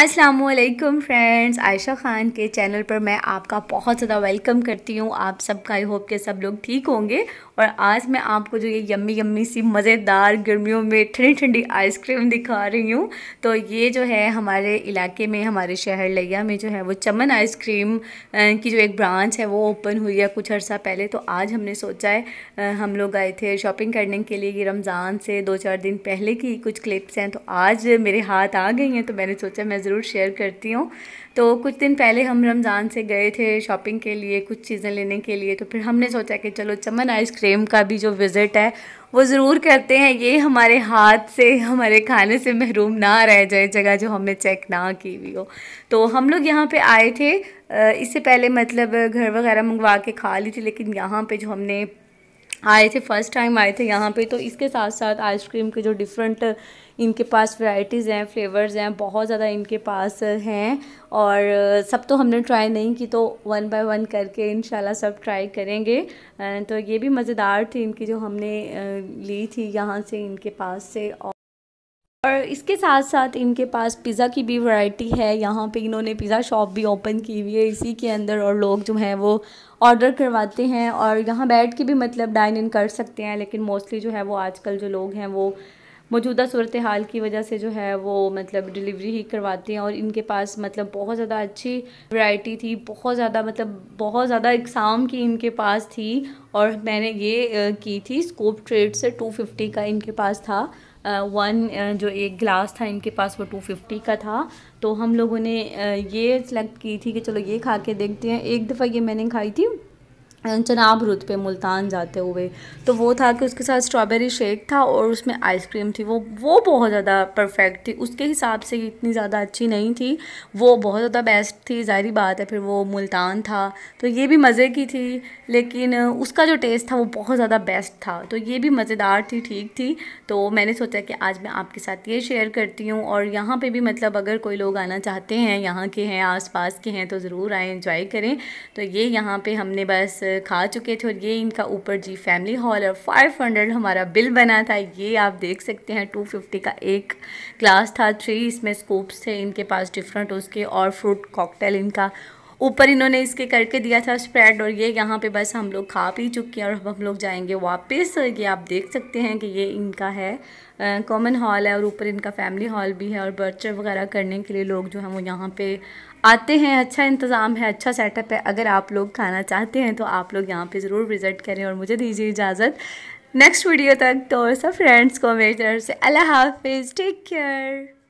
Aslam friends Ayesha Khan के channel पर मैं आपका बहुत ज़्यादा वेलकम करती हूँ आप सबका आई होप के सब लोग ठीक होंगे और आज मैं आपको जो ये यम्मी यम्मी सी मज़ेदार गर्मियों में ठंडी ठंडी आइसक्रीम दिखा रही हूँ तो ये जो है हमारे इलाके में हमारे शहर लिया में जो है वो चमन आइसक्रीम की जो एक ब्रांच है वो ओपन हुई है कुछ अर्सा पहले तो आज हमने सोचा है हम लोग आए थे शॉपिंग करने के लिए रमज़ान से दो चार दिन पहले की कुछ क्लिप्स हैं तो आज मेरे हाथ आ गई हैं तो मैंने सोचा मैं ज़रूर शेयर करती हूँ तो कुछ दिन पहले हम रमज़ान से गए थे शॉपिंग के लिए कुछ चीज़ें लेने के लिए तो फिर हमने सोचा कि चलो चमन आइसक्रीम का भी जो विज़िट है वो ज़रूर करते हैं ये हमारे हाथ से हमारे खाने से महरूम ना रह जाए जगह जो हमने चेक ना की हुई हो तो हम लोग यहाँ पे आए थे इससे पहले मतलब घर वगैरह मंगवा के खा ली थी लेकिन यहाँ पे जो हमने आए थे फर्स्ट टाइम आए थे यहाँ पे तो इसके साथ साथ आइसक्रीम के जो डिफरेंट इनके पास वैराइटीज़ हैं फ्लेवर्स हैं बहुत ज़्यादा इनके पास हैं और सब तो हमने ट्राई नहीं की तो वन बाय वन करके इन सब ट्राई करेंगे तो ये भी मज़ेदार थी इनकी जो हमने ली थी यहाँ से इनके पास से और इसके साथ साथ इनके पास पिज़्ज़ा की भी वैरायटी है यहाँ पे इन्होंने पिज़्ज़ा शॉप भी ओपन की हुई है इसी के अंदर और लोग जो हैं वो ऑर्डर करवाते हैं और यहाँ बैठ के भी मतलब डाइन इन कर सकते हैं लेकिन मोस्टली जो है वो आजकल जो लोग हैं वो मौजूदा सूरत हाल की वजह से जो है वो मतलब डिलीवरी ही करवाती हैं और इनके पास मतलब बहुत ज़्यादा अच्छी वैरायटी थी बहुत ज़्यादा मतलब बहुत ज़्यादा इकसाम की इनके पास थी और मैंने ये की थी स्कोप ट्रेड से 250 का इनके पास था वन uh, uh, जो एक ग्लास था इनके पास वो टू फिफ्टी का था तो हम लोगों ने uh, ये सिलेक्ट की थी कि चलो ये खा के देखते हैं एक दफ़ा ये मैंने खाई थी चनाब रुत पे मुल्तान जाते हुए तो वो था कि उसके साथ स्ट्रॉबेरी शेक था और उसमें आइसक्रीम थी वो वो बहुत ज़्यादा परफेक्ट थी उसके हिसाब से इतनी ज़्यादा अच्छी नहीं थी वो बहुत ज़्यादा बेस्ट थी ज़ाहिर बात है फिर वो मुल्तान था तो ये भी मज़े की थी लेकिन उसका जो टेस्ट था वो बहुत ज़्यादा बेस्ट था तो ये भी मज़ेदार थी ठीक थी तो मैंने सोचा कि आज मैं आपके साथ ये शेयर करती हूँ और यहाँ पर भी मतलब अगर कोई लोग आना चाहते हैं यहाँ के हैं आस के हैं तो ज़रूर आए इंजॉय करें तो ये यहाँ पर हमने बस खा चुके थे और ये इनका ऊपर जी फैमिली हॉल और 500 हमारा बिल बना था ये आप देख सकते हैं 250 का एक ग्लास था थ्री इसमें स्कोप्स थे इनके पास डिफरेंट उसके और फ्रूट कॉकटेल इनका ऊपर इन्होंने इसके करके दिया था स्प्रेड और ये यहाँ पे बस हम लोग खा पी चुके हैं और हम लोग जाएंगे वापस ये आप देख सकते हैं कि ये इनका है कॉमन हॉल है और ऊपर इनका फैमिली हॉल भी है और बर्चर वगैरह करने के लिए लोग जो हैं वो यहाँ पे आते हैं अच्छा इंतज़ाम है अच्छा सेटअप है अगर आप लोग खाना चाहते हैं तो आप लोग यहाँ पर ज़रूर विज़िट करें और मुझे दीजिए इजाज़त नेक्स्ट वीडियो तक तो सब फ्रेंड्स को मेरी तरफ से अल्लाह हाफिज़ टेक केयर